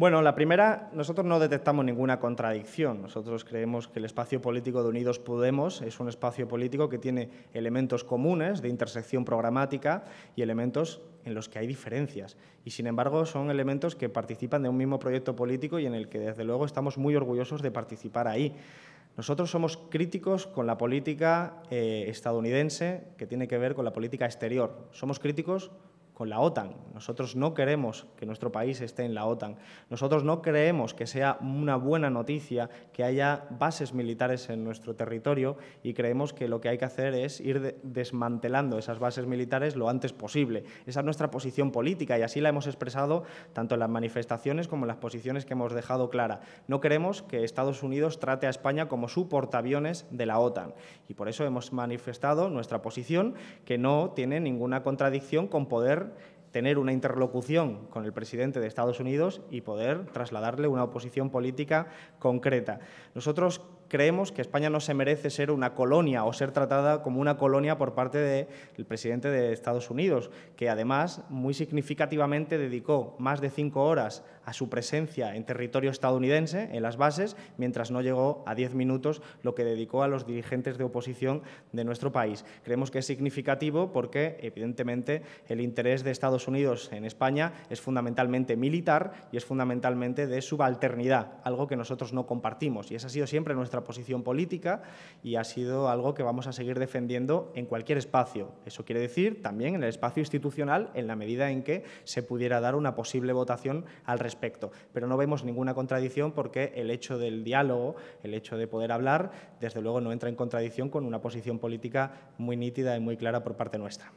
Bueno, la primera, nosotros no detectamos ninguna contradicción. Nosotros creemos que el espacio político de Unidos Podemos es un espacio político que tiene elementos comunes de intersección programática y elementos en los que hay diferencias. Y sin embargo, son elementos que participan de un mismo proyecto político y en el que desde luego estamos muy orgullosos de participar ahí. Nosotros somos críticos con la política eh, estadounidense que tiene que ver con la política exterior. Somos críticos con la OTAN. Nosotros no queremos que nuestro país esté en la OTAN. Nosotros no creemos que sea una buena noticia que haya bases militares en nuestro territorio y creemos que lo que hay que hacer es ir desmantelando esas bases militares lo antes posible. Esa es nuestra posición política y así la hemos expresado tanto en las manifestaciones como en las posiciones que hemos dejado clara. No queremos que Estados Unidos trate a España como su portaaviones de la OTAN y por eso hemos manifestado nuestra posición que no tiene ninguna contradicción con poder tener una interlocución con el presidente de Estados Unidos y poder trasladarle una oposición política concreta. Nosotros creemos que España no se merece ser una colonia o ser tratada como una colonia por parte del presidente de Estados Unidos, que además muy significativamente dedicó más de cinco horas a su presencia en territorio estadounidense, en las bases, mientras no llegó a diez minutos lo que dedicó a los dirigentes de oposición de nuestro país. Creemos que es significativo porque, evidentemente, el interés de Estados Unidos en España es fundamentalmente militar y es fundamentalmente de subalternidad, algo que nosotros no compartimos. Y esa ha sido siempre nuestra posición política y ha sido algo que vamos a seguir defendiendo en cualquier espacio. Eso quiere decir también en el espacio institucional, en la medida en que se pudiera dar una posible votación al respecto. Pero no vemos ninguna contradicción porque el hecho del diálogo, el hecho de poder hablar, desde luego no entra en contradicción con una posición política muy nítida y muy clara por parte nuestra.